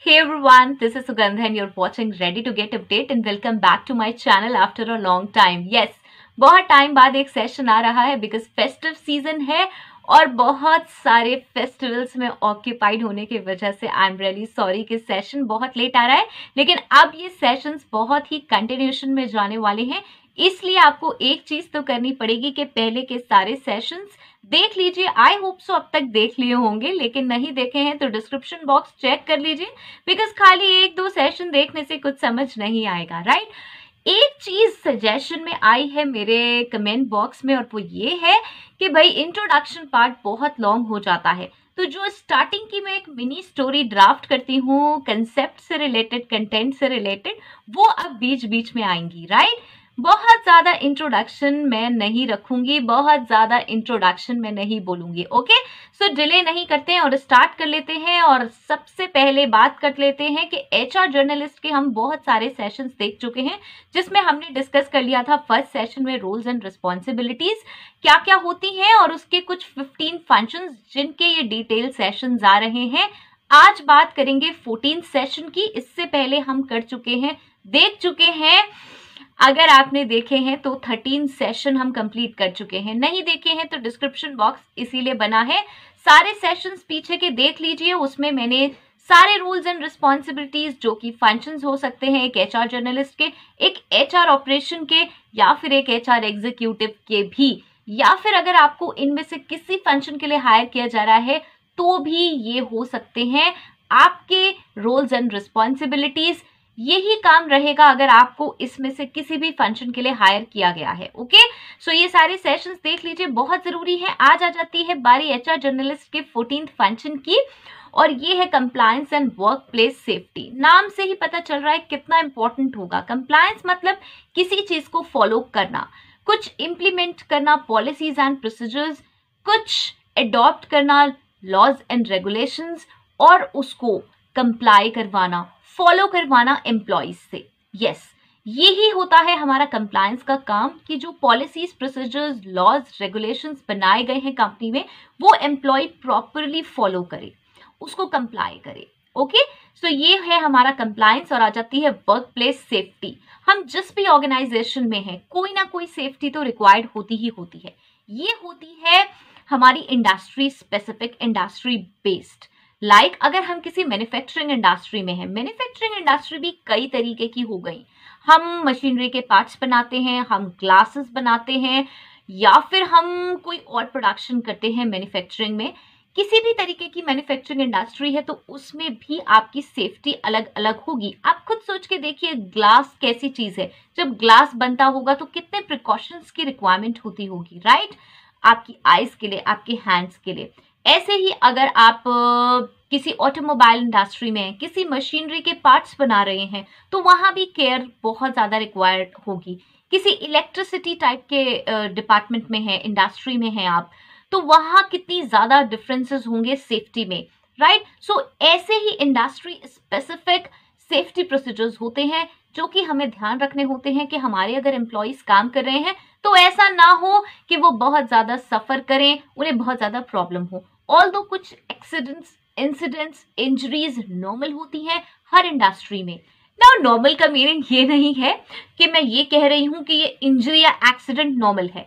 Hey everyone, this is Sugandha and you're watching Ready to Get Update and welcome back to my channel after a long time. Yes, बहुत time बाद एक session आ रहा है because festive season है और बहुत सारे festivals में occupied होने की वजह से I'm really sorry कि session बहुत late आ रहा है लेकिन अब ये sessions बहुत ही continuation में जाने वाले हैं इसलिए आपको एक चीज तो करनी पड़ेगी कि पहले के सारे सेशंस देख लीजिए आई होप सो अब तक देख लिए होंगे लेकिन नहीं देखे हैं तो डिस्क्रिप्शन बॉक्स चेक कर लीजिए बिकॉज खाली एक दो सेशन देखने से कुछ समझ नहीं आएगा राइट एक चीज सजेशन में आई है मेरे कमेंट बॉक्स में और वो ये है कि भाई इंट्रोडक्शन पार्ट बहुत लॉन्ग हो जाता है तो जो स्टार्टिंग की मैं एक मिनी स्टोरी ड्राफ्ट करती हूँ कंसेप्ट से रिलेटेड कंटेंट से रिलेटेड वो अब बीच बीच में आएंगी राइट बहुत ज़्यादा इंट्रोडक्शन मैं नहीं रखूंगी बहुत ज़्यादा इंट्रोडक्शन मैं नहीं बोलूंगी ओके सो डिले नहीं करते हैं और स्टार्ट कर लेते हैं और सबसे पहले बात कर लेते हैं कि एचआर जर्नलिस्ट के हम बहुत सारे सेशंस देख चुके हैं जिसमें हमने डिस्कस कर लिया था फर्स्ट सेशन में रोल्स एंड रिस्पॉन्सिबिलिटीज क्या क्या होती हैं और उसके कुछ फिफ्टीन फंक्शन जिनके ये डिटेल सेशन आ रहे हैं आज बात करेंगे फोर्टीन सेशन की इससे पहले हम कर चुके हैं देख चुके हैं अगर आपने देखे हैं तो 13 सेशन हम कंप्लीट कर चुके हैं नहीं देखे हैं तो डिस्क्रिप्शन बॉक्स इसीलिए बना है सारे सेशंस पीछे के देख लीजिए उसमें मैंने सारे रूल्स एंड रिस्पॉन्सिबिलिटीज जो कि फंक्शंस हो सकते हैं एक आर जर्नलिस्ट के एक आर ऑपरेशन के या फिर एक आर एग्जीक्यूटिव के भी या फिर अगर आपको इनमें से किसी फंक्शन के लिए हायर किया जा रहा है तो भी ये हो सकते हैं आपके रोल्स एंड रिस्पॉन्सिबिलिटीज यही काम रहेगा अगर आपको इसमें से किसी भी फंक्शन के लिए हायर किया गया है ओके सो ये सारे सेशन देख लीजिए बहुत जरूरी है आज आ जाती है बारी एच जर्नलिस्ट के फोर्टीन फंक्शन की और ये है compliance and workplace safety नाम से ही पता चल रहा है कितना इंपॉर्टेंट होगा कंप्लायंस मतलब किसी चीज को फॉलो करना कुछ इंप्लीमेंट करना पॉलिसीज एंड प्रोसीजर्स कुछ एडॉप्ट करना लॉज एंड रेगुलेशंस और उसको कंप्लाई करवाना फॉलो करवाना एम्प्लॉयज से यस यही होता है हमारा कंप्लायंस का काम कि जो पॉलिसीज प्रोसीजर्स लॉज रेगुलेशंस बनाए गए हैं कंपनी में वो एम्प्लॉय प्रॉपरली फॉलो करे उसको कंप्लाई करे ओके okay? सो so, ये है हमारा कंप्लायंस और आ जाती है वर्क प्लेस सेफ्टी हम जिस भी ऑर्गेनाइजेशन में हैं कोई ना कोई सेफ्टी तो रिक्वायर्ड होती ही होती है ये होती है हमारी industry specific industry based like like, अगर हम किसी मैन्युफैक्चरिंग इंडस्ट्री में हैं मैन्युफैक्चरिंग इंडस्ट्री भी कई तरीके की हो गई हम मशीनरी के पार्ट्स बनाते हैं हम ग्लासेस बनाते हैं या फिर हम कोई और प्रोडक्शन करते हैं मैन्युफैक्चरिंग में किसी भी तरीके की मैन्युफैक्चरिंग इंडस्ट्री है तो उसमें भी आपकी सेफ्टी अलग अलग होगी आप खुद सोच के देखिए ग्लास कैसी चीज़ है जब ग्लास बनता होगा तो कितने प्रिकॉशंस की रिक्वायरमेंट होती होगी राइट आपकी आइज के लिए आपके हैंड्स के लिए ऐसे ही अगर आप किसी ऑटोमोबाइल इंडस्ट्री में किसी मशीनरी के पार्ट्स बना रहे हैं तो वहाँ भी केयर बहुत ज़्यादा रिक्वायर्ड होगी किसी इलेक्ट्रिसिटी टाइप के डिपार्टमेंट में है इंडस्ट्री में है आप तो वहाँ कितनी ज़्यादा डिफरेंसेस होंगे सेफ्टी में राइट right? सो so, ऐसे ही इंडस्ट्री स्पेसिफिक सेफ्टी प्रोसीजर्स होते हैं जो कि हमें ध्यान रखने होते हैं कि हमारे अगर एम्प्लॉयज काम कर रहे हैं तो ऐसा ना हो कि वो बहुत ज़्यादा सफ़र करें उन्हें बहुत ज़्यादा प्रॉब्लम हो ऑल दो कुछ एक्सीडेंट्स इंसिडेंट्स इंजरीज नॉर्मल होती हैं हर इंडस्ट्री में ना नॉर्मल का मीनिंग ये नहीं है कि मैं ये कह रही हूँ कि ये इंजरी या एक्सीडेंट नॉर्मल है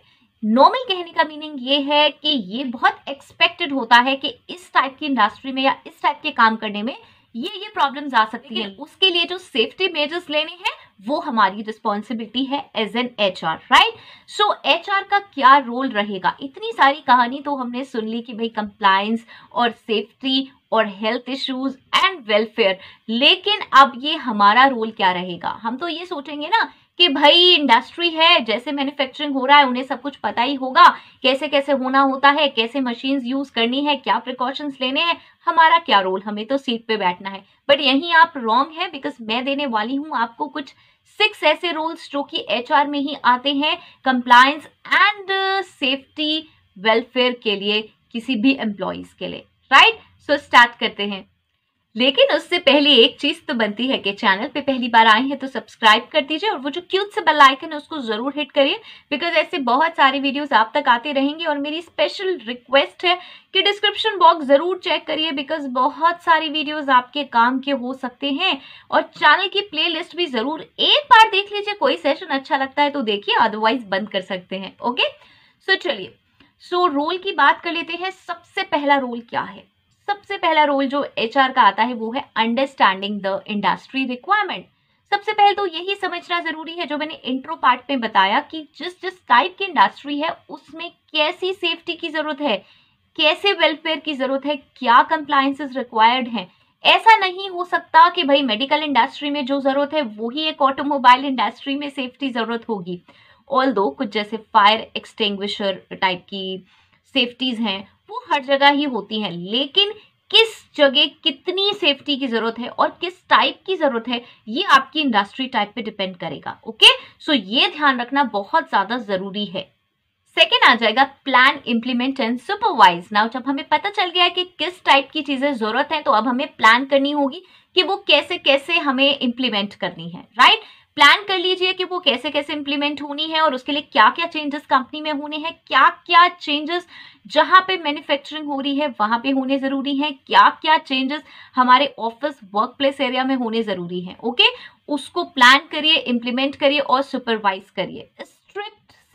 नॉर्मल कहने का मीनिंग ये है कि ये बहुत एक्सपेक्टेड होता है कि इस टाइप की इंडस्ट्री में या इस टाइप के काम करने में ये ये प्रॉब्लम आ सकती है उसके लिए जो सेफ्टी मेजर्स लेने हैं वो हमारी रिस्पॉन्सिबिलिटी है as an H R right so H R का क्या रोल रहेगा इतनी सारी कहानी तो हमने सुन ली कि भाई कंप्लायंस और सेफ्टी और हेल्थ इश्यूज एंड वेलफेयर लेकिन अब ये हमारा रोल क्या रहेगा हम तो ये सोचेंगे ना कि भाई इंडस्ट्री है जैसे मैन्युफैक्चरिंग हो रहा है उन्हें सब कुछ पता ही होगा कैसे कैसे होना होता है कैसे मशीन यूज करनी है क्या प्रिकॉशंस लेने हैं हमारा क्या रोल हमें तो सीट पे बैठना है बट यही आप रॉन्ग है बिकॉज मैं देने वाली हूँ आपको कुछ सिक्स ऐसे रोल्स जो कि एच में ही आते हैं कंप्लायंस एंड सेफ्टी वेलफेयर के लिए किसी भी एम्प्लॉयज के लिए राइट सो स्टार्ट करते हैं लेकिन उससे पहले एक चीज तो बनती है कि चैनल पे पहली बार आए हैं तो सब्सक्राइब कर दीजिए और वो जो क्यूट से बेल आइकन है उसको जरूर हिट करिए बिकॉज ऐसे बहुत सारे वीडियोस आप तक आते रहेंगे और मेरी स्पेशल रिक्वेस्ट है कि डिस्क्रिप्शन बॉक्स जरूर चेक करिए बिकॉज बहुत सारी वीडियोस आपके काम के हो सकते हैं और चैनल की प्ले भी जरूर एक बार देख लीजिए कोई सेशन अच्छा लगता है तो देखिए अदरवाइज बंद कर सकते हैं ओके सो चलिए सो रोल की बात कर लेते हैं सबसे पहला रोल क्या है सबसे पहला रोल जो एच का आता है वो है अंडरस्टैंडिंग द इंडस्ट्री रिक्वायरमेंट सबसे पहले तो यही समझना जरूरी है जो मैंने इंट्रो पार्ट में बताया कि जिस जिस टाइप की इंडस्ट्री है उसमें कैसी सेफ्टी की जरूरत है कैसे वेलफेयर की जरूरत है क्या कंप्लायंसेस रिक्वायर्ड हैं ऐसा नहीं हो सकता कि भाई मेडिकल इंडस्ट्री में जो जरूरत है वही एक ऑटोमोबाइल इंडस्ट्री में सेफ्टी जरूरत होगी ऑल कुछ जैसे फायर एक्सटिंग्विशर टाइप की सेफ्टीज हैं वो हर जगह ही होती हैं लेकिन किस जगह कितनी सेफ्टी की जरूरत है और किस टाइप की जरूरत है ये आपकी इंडस्ट्री टाइप पे डिपेंड करेगा ओके सो ये ध्यान रखना बहुत ज्यादा जरूरी है सेकेंड आ जाएगा plan implement and supervise now जब हमें पता चल गया है कि किस टाइप की चीजें जरूरत है तो अब हमें प्लान करनी होगी कि वो कैसे कैसे हमें इंप्लीमेंट करनी है राइट right? प्लान कर लीजिए कि वो कैसे कैसे इंप्लीमेंट होनी है और उसके लिए क्या क्या चेंजेस कंपनी में होने हैं क्या क्या चेंजेस जहां पे मैन्युफैक्चरिंग हो रही है वहां पे होने जरूरी हैं क्या क्या चेंजेस हमारे ऑफिस वर्क प्लेस एरिया में होने जरूरी हैं ओके उसको प्लान करिए इंप्लीमेंट करिए और सुपरवाइज करिए इस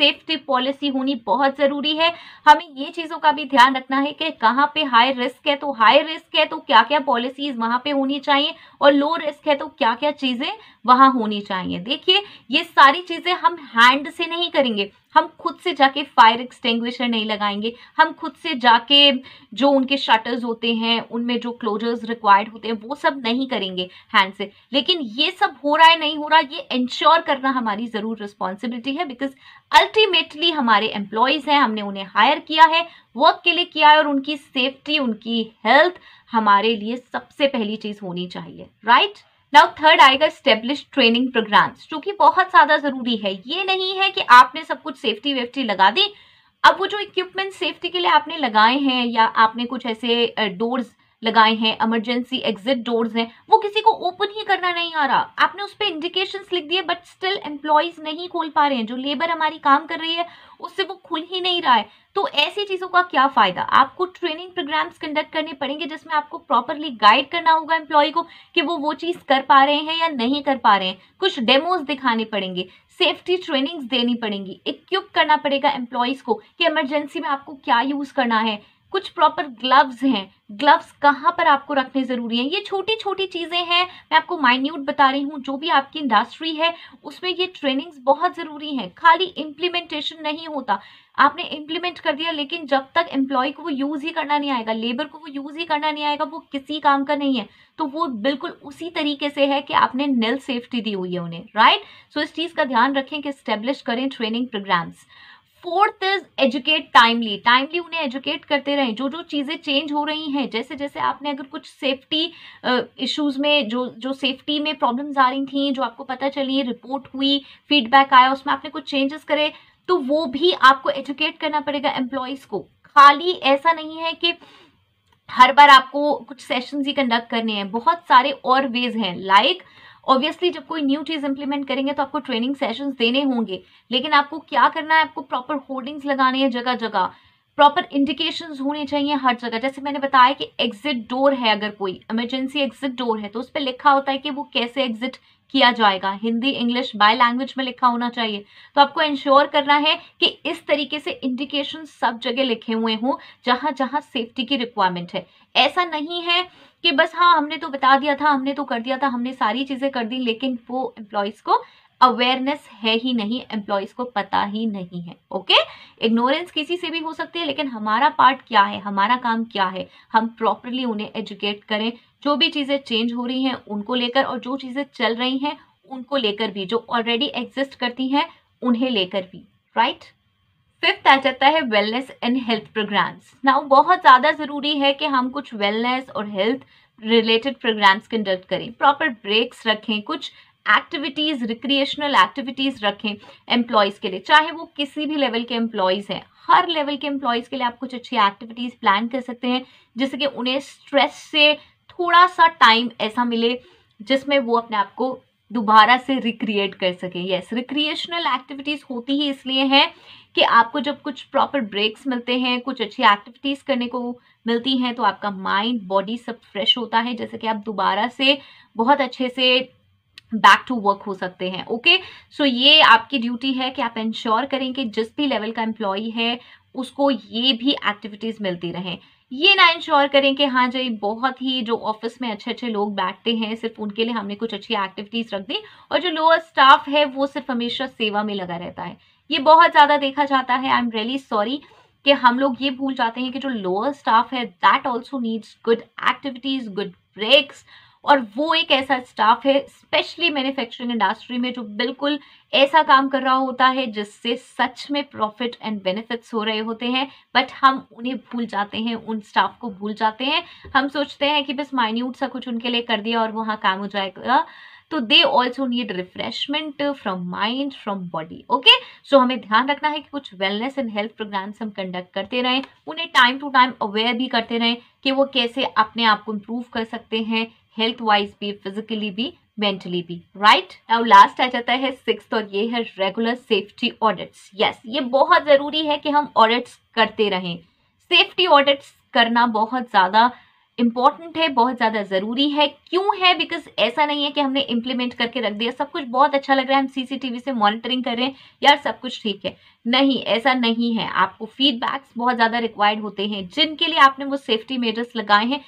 सेफ्टी पॉलिसी होनी बहुत ज़रूरी है हमें ये चीज़ों का भी ध्यान रखना है कि कहाँ पे हाई रिस्क है तो हाई रिस्क है तो क्या क्या पॉलिसीज वहां पे होनी चाहिए और लो रिस्क है तो क्या क्या चीज़ें वहां होनी चाहिए देखिए ये सारी चीज़ें हम हैंड से नहीं करेंगे हम खुद से जाके फायर एक्सटेंग्विशर नहीं लगाएंगे हम खुद से जाके जो उनके शटर्स होते हैं उनमें जो क्लोजर्स रिक्वायर्ड होते हैं वो सब नहीं करेंगे हैंड से लेकिन ये सब हो रहा है नहीं हो रहा ये इंश्योर करना हमारी ज़रूर रिस्पॉन्सिबिलिटी है बिकॉज अल्टीमेटली हमारे एम्प्लॉयज़ हैं हमने उन्हें हायर किया है वर्क के लिए किया है और उनकी सेफ्टी उनकी हेल्थ हमारे लिए सबसे पहली चीज़ होनी चाहिए राइट right? नाउ थर्ड आएगा स्टेब्लिश ट्रेनिंग प्रोग्राम्स जो कि बहुत ज्यादा जरूरी है ये नहीं है कि आपने सब कुछ सेफ्टी वेफ्टी लगा दी अब वो जो इक्विपमेंट सेफ्टी के लिए आपने लगाए हैं या आपने कुछ ऐसे डोर्स uh, लगाए हैं इमरजेंसी एग्जिट डोर्स हैं वो किसी को ओपन ही करना नहीं आ रहा आपने उस पर इंडिकेशन लिख दिए बट स्टिल एम्प्लॉयज नहीं खोल पा रहे हैं जो लेबर हमारी काम कर रही है उससे वो खुल ही नहीं रहा है तो ऐसी चीज़ों का क्या फ़ायदा आपको ट्रेनिंग प्रोग्राम्स कंडक्ट करने पड़ेंगे जिसमें आपको प्रॉपरली गाइड करना होगा एम्प्लॉय को कि वो वो चीज़ कर पा रहे हैं या नहीं कर पा रहे हैं कुछ डेमोज दिखाने पड़ेंगे सेफ्टी ट्रेनिंग्स देनी पड़ेंगी इक्विप करना पड़ेगा एम्प्लॉयज़ को कि इमरजेंसी में आपको क्या यूज़ करना है कुछ प्रॉपर ग्लव्स हैं ग्लव्स कहाँ पर आपको रखने ज़रूरी हैं ये छोटी छोटी चीज़ें हैं मैं आपको माइन्यूट बता रही हूँ जो भी आपकी इंडस्ट्री है उसमें ये ट्रेनिंग्स बहुत ज़रूरी हैं खाली इम्प्लीमेंटेशन नहीं होता आपने इम्प्लीमेंट कर दिया लेकिन जब तक एम्प्लॉय को वो यूज़ ही करना नहीं आएगा लेबर को वो यूज़ ही करना नहीं आएगा वो किसी काम का नहीं है तो वो बिल्कुल उसी तरीके से है कि आपने नल सेफ्टी दी हुई है उन्हें राइट सो इस चीज़ का ध्यान रखें कि स्टेब्लिश करें training programs fourth is educate timely timely उन्हें एजुकेट करते रहें जो जो चीज़ें चेंज हो रही हैं जैसे जैसे आपने अगर कुछ सेफ्टी इश्यूज में जो जो सेफ्टी में प्रॉब्लम्स आ रही थी जो आपको पता चली रिपोर्ट हुई फीडबैक आया उसमें आपने कुछ चेंजेस करे तो वो भी आपको एजुकेट करना पड़ेगा एम्प्लॉयज़ को खाली ऐसा नहीं है कि हर बार आपको कुछ सेशंस ही कंडक्ट करने हैं बहुत सारे और वेज हैं लाइक like, ऑब्वियसली जब कोई न्यू चीज इंप्लीमेंट करेंगे तो आपको ट्रेनिंग सेशंस देने होंगे लेकिन आपको क्या करना है आपको प्रॉपर होर्डिंग्स लगाने हैं जगह जगह प्रॉपर इंडिकेशन होने चाहिए हर जगह जैसे मैंने बताया कि एग्जिट डोर है अगर कोई इमरजेंसी एग्जिट डोर है तो उस पर लिखा होता है कि वो कैसे एग्जिट किया जाएगा हिंदी इंग्लिश बाय लैंग्वेज में लिखा होना चाहिए तो आपको इंश्योर करना है कि इस तरीके से इंडिकेशन सब जगह लिखे हुए हों जहां जहां सेफ्टी की रिक्वायरमेंट है ऐसा नहीं है कि बस हाँ हमने तो बता दिया था हमने तो कर दिया था हमने सारी चीज़ें कर दी लेकिन वो एम्प्लॉयज़ को अवेयरनेस है ही नहीं एम्प्लॉयज़ को पता ही नहीं है ओके इग्नोरेंस किसी से भी हो सकती है लेकिन हमारा पार्ट क्या है हमारा काम क्या है हम प्रॉपरली उन्हें एजुकेट करें जो भी चीज़ें चेंज हो रही हैं उनको लेकर और जो चीज़ें चल रही हैं उनको लेकर भी जो ऑलरेडी एग्जिस्ट करती हैं उन्हें लेकर भी राइट right? फिफ्थ आ जाता है wellness and health programs now बहुत ज़्यादा ज़रूरी है कि हम कुछ वेलनेस और हेल्थ रिलेटेड प्रोग्राम्स कंडक्ट करें प्रॉपर ब्रेक्स रखें कुछ एक्टिविटीज़ रिक्रिएशनल एक्टिविटीज़ रखें एम्प्लॉयज़ के लिए चाहे वो किसी भी लेवल के एम्प्लॉयज़ हैं हर लेवल के एम्प्लॉयज़ के लिए आप कुछ अच्छी एक्टिविटीज़ प्लान कर सकते हैं जिससे कि उन्हें स्ट्रेस से थोड़ा सा टाइम ऐसा मिले जिसमें वो अपने आप को दोबारा से रिक्रिएट कर सकें यस रिक्रिएशनल एक्टिविटीज़ होती ही इसलिए हैं कि आपको जब कुछ प्रॉपर ब्रेक्स मिलते हैं कुछ अच्छी एक्टिविटीज़ करने को मिलती हैं तो आपका माइंड बॉडी सब फ्रेश होता है जैसे कि आप दोबारा से बहुत अच्छे से बैक टू वर्क हो सकते हैं ओके सो ये आपकी ड्यूटी है कि आप इंश्योर करें कि जिस भी लेवल का एम्प्लॉय है उसको ये भी एक्टिविटीज़ मिलती रहें ये ना इंश्योर करें कि हाँ जी बहुत ही जो ऑफिस में अच्छे अच्छे लोग बैठते हैं सिर्फ उनके लिए हमने कुछ अच्छी एक्टिविटीज़ रख दी और जो लोअर स्टाफ है वो सिर्फ हमेशा सेवा में लगा रहता है ये बहुत ज़्यादा देखा जाता है आई एम रियली सॉरी कि हम लोग ये भूल जाते हैं कि जो लोअर स्टाफ है that also needs good activities good breaks और वो एक ऐसा स्टाफ है स्पेशली मैन्युफैक्चरिंग इंडस्ट्री में जो बिल्कुल ऐसा काम कर रहा होता है जिससे सच में प्रॉफिट एंड बेनिफिट्स हो रहे होते हैं बट हम उन्हें भूल जाते हैं उन स्टाफ को भूल जाते हैं हम सोचते हैं कि बस माइन्यूट सा कुछ उनके लिए कर दिया और वहाँ काम हो जाएगा तो they also need refreshment from mind from body okay so हमें ध्यान रखना है कि कुछ वेलनेस एंड हेल्थ प्रोग्राम्स हम कंडक्ट करते रहें उन्हें टाइम टू टाइम अवेयर भी करते रहें कि वो कैसे अपने आप को इम्प्रूव कर सकते हैं हेल्थ वाइज भी फिजिकली भी मेंटली भी राइट नाउ लास्ट आ जाता है सिक्स और ये है रेगुलर सेफ्टी ऑडिट्स यस ये बहुत ज़रूरी है कि हम ऑडिट्स करते रहें सेफ्टी ऑडिट्स करना बहुत ज़्यादा इम्पॉर्टेंट है बहुत ज़्यादा ज़रूरी है क्यों है बिकॉज ऐसा नहीं है कि हमने इम्प्लीमेंट करके रख दिया सब कुछ बहुत अच्छा लग रहा है हम सीसीटीवी से मॉनिटरिंग कर रहे हैं यार सब कुछ ठीक है नहीं ऐसा नहीं है आपको फीडबैक्स बहुत ज़्यादा रिक्वायर्ड होते हैं जिनके लिए आपने वो सेफ्टी मेजर्स लगाए हैं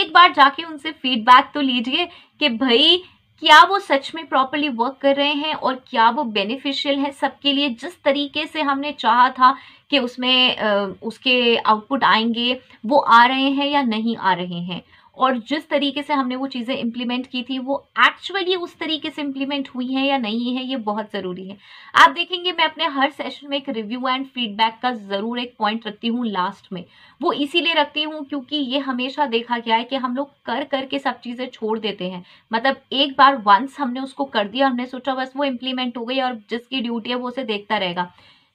एक बार जाके उनसे फीडबैक तो लीजिए कि भाई क्या वो सच में प्रॉपरली वर्क कर रहे हैं और क्या वो बेनिफिशियल है सबके लिए जिस तरीके से हमने चाहा था कि उसमें उसके आउटपुट आएंगे वो आ रहे हैं या नहीं आ रहे हैं और जिस तरीके से हमने वो चीज़ें इम्प्लीमेंट की थी वो एक्चुअली उस तरीके से इम्प्लीमेंट हुई है या नहीं है ये बहुत ज़रूरी है आप देखेंगे मैं अपने हर सेशन में एक रिव्यू एंड फीडबैक का ज़रूर एक पॉइंट रखती हूँ लास्ट में वो इसीलिए रखती हूँ क्योंकि ये हमेशा देखा गया है कि हम लोग कर करके सब चीज़ें छोड़ देते हैं मतलब एक बार वंस हमने उसको कर दिया हमने सोचा बस वो इम्प्लीमेंट हो गई और जिसकी ड्यूटी है वो उसे देखता रहेगा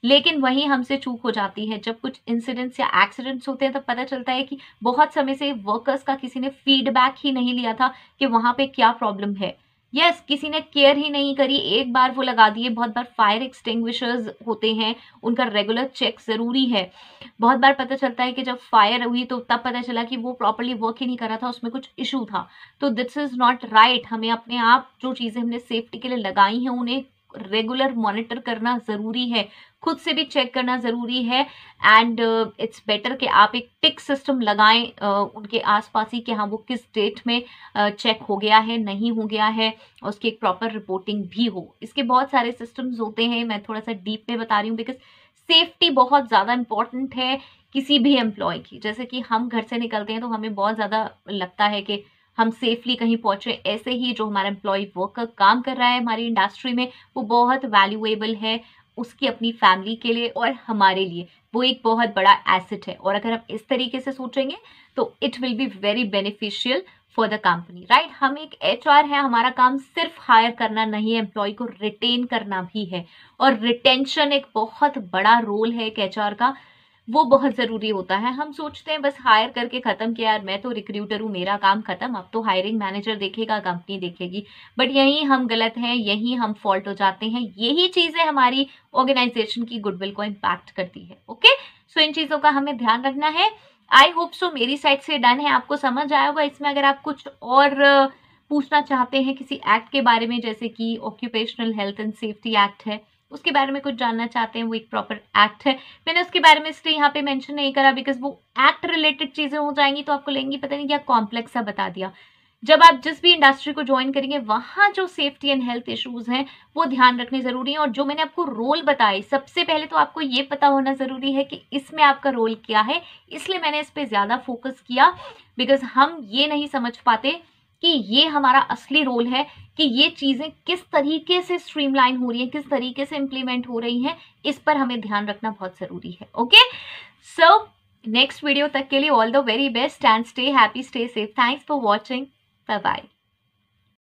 लेकिन वहीं हमसे चूक हो जाती है जब कुछ इंसिडेंट्स या एक्सीडेंट्स होते हैं तब तो पता चलता है कि बहुत समय से वर्कर्स का किसी ने फीडबैक ही नहीं लिया था कि वहां पे क्या प्रॉब्लम है यस yes, किसी ने केयर ही नहीं करी एक बार वो लगा दिए बहुत बार फायर एक्सटिंग्विशर्स होते हैं उनका रेगुलर चेक ज़रूरी है बहुत बार पता चलता है कि जब फायर हुई तो तब पता चला कि वो प्रॉपरली वर्क ही नहीं करा था उसमें कुछ इशू था तो दिस इज़ नॉट राइट हमें अपने आप जो चीज़ें हमने सेफ्टी के लिए लगाई हैं उन्हें रेगुलर मॉनिटर करना ज़रूरी है खुद से भी चेक करना ज़रूरी है एंड इट्स बेटर कि आप एक टिक सिस्टम लगाएं uh, उनके आसपास ही कि हाँ वो किस डेट में चेक uh, हो गया है नहीं हो गया है और उसकी एक प्रॉपर रिपोर्टिंग भी हो इसके बहुत सारे सिस्टम्स होते हैं मैं थोड़ा सा डीप में बता रही हूँ बिकॉज सेफ्टी बहुत ज़्यादा इम्पॉर्टेंट है किसी भी एम्प्लॉय की जैसे कि हम घर से निकलते हैं तो हमें बहुत ज़्यादा लगता है कि हम सेफली कहीं पहुंचे ऐसे ही जो हमारा एम्प्लॉय वर्कर काम कर रहा है हमारी इंडस्ट्री में वो बहुत वैल्यूएबल है उसकी अपनी फैमिली के लिए और हमारे लिए वो एक बहुत बड़ा एसेट है और अगर हम इस तरीके से सोचेंगे तो it will be very beneficial for the company right हम एक एच है हमारा काम सिर्फ हायर करना नहीं है एम्प्लॉय को रिटेन करना भी है और रिटेंशन एक बहुत बड़ा रोल है एक एच का वो बहुत ज़रूरी होता है हम सोचते हैं बस हायर करके ख़त्म किया यार मैं तो रिक्रूटर हूँ मेरा काम ख़त्म अब तो हायरिंग मैनेजर देखेगा कंपनी देखेगी बट यही हम गलत हैं यहीं हम फॉल्ट हो जाते हैं यही चीज़ें हमारी ऑर्गेनाइजेशन की गुडविल को इम्पैक्ट करती है ओके सो so, इन चीज़ों का हमें ध्यान रखना है आई होप सो मेरी साइड से डन है आपको समझ आया होगा इसमें अगर आप कुछ और पूछना चाहते हैं किसी एक्ट के बारे में जैसे कि occupational health and safety act है उसके बारे में कुछ जानना चाहते हैं वो एक प्रॉपर एक्ट है मैंने उसके बारे में इसलिए यहाँ पे मेंशन नहीं करा बिकॉज वो एक्ट रिलेटेड चीज़ें हो जाएंगी तो आपको लेंगी पता नहीं क्या कॉम्प्लेक्स है बता दिया जब आप जिस भी इंडस्ट्री को ज्वाइन करेंगे वहाँ जो सेफ्टी एंड हेल्थ इश्यूज हैं वो ध्यान रखने ज़रूरी हैं और जो मैंने आपको रोल बताए सबसे पहले तो आपको ये पता होना ज़रूरी है कि इसमें आपका रोल क्या है इसलिए मैंने इस पर ज़्यादा फोकस किया बिकॉज हम ये नहीं समझ पाते कि ये हमारा असली रोल है कि ये चीज़ें किस तरीके से स्ट्रीमलाइन हो रही है किस तरीके से इम्प्लीमेंट हो रही हैं इस पर हमें ध्यान रखना बहुत ज़रूरी है ओके सो नेक्स्ट वीडियो तक के लिए all the very best and stay happy stay safe thanks for watching bye bye